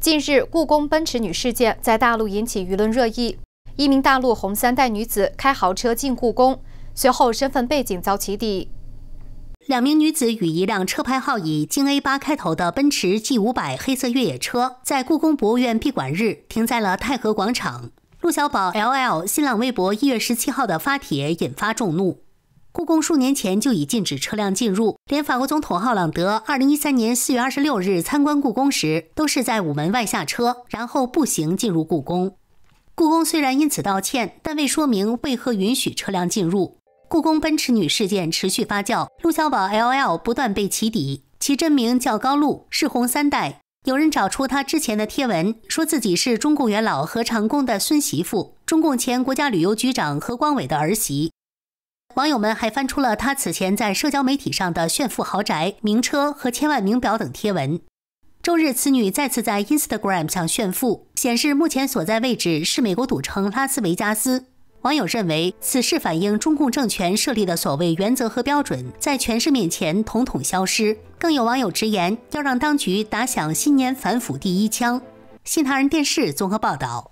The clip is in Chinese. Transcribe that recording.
近日，故宫奔驰女事件在大陆引起舆论热议。一名大陆红三代女子开豪车进故宫，随后身份背景遭起底。两名女子与一辆车牌号以京 A 八开头的奔驰 G 五百黑色越野车，在故宫博物院闭馆日停在了太和广场。陆小宝 ll 新浪微博一月十七号的发帖引发众怒。故宫数年前就已禁止车辆进入，连法国总统奥朗德2013年4月26日参观故宫时，都是在午门外下车，然后步行进入故宫。故宫虽然因此道歉，但未说明为何允许车辆进入。故宫奔驰女事件持续发酵，陆小宝 LL 不断被起底，其真名叫高露，是红三代。有人找出他之前的贴文，说自己是中共元老何长工的孙媳妇，中共前国家旅游局长何光伟的儿媳。网友们还翻出了他此前在社交媒体上的炫富豪宅、名车和千万名表等贴文。周日，此女再次在 Instagram 上炫富，显示目前所在位置是美国赌城拉斯维加斯。网友认为此事反映中共政权设立的所谓原则和标准在权势面前统统消失。更有网友直言，要让当局打响新年反腐第一枪。新唐人电视综合报道。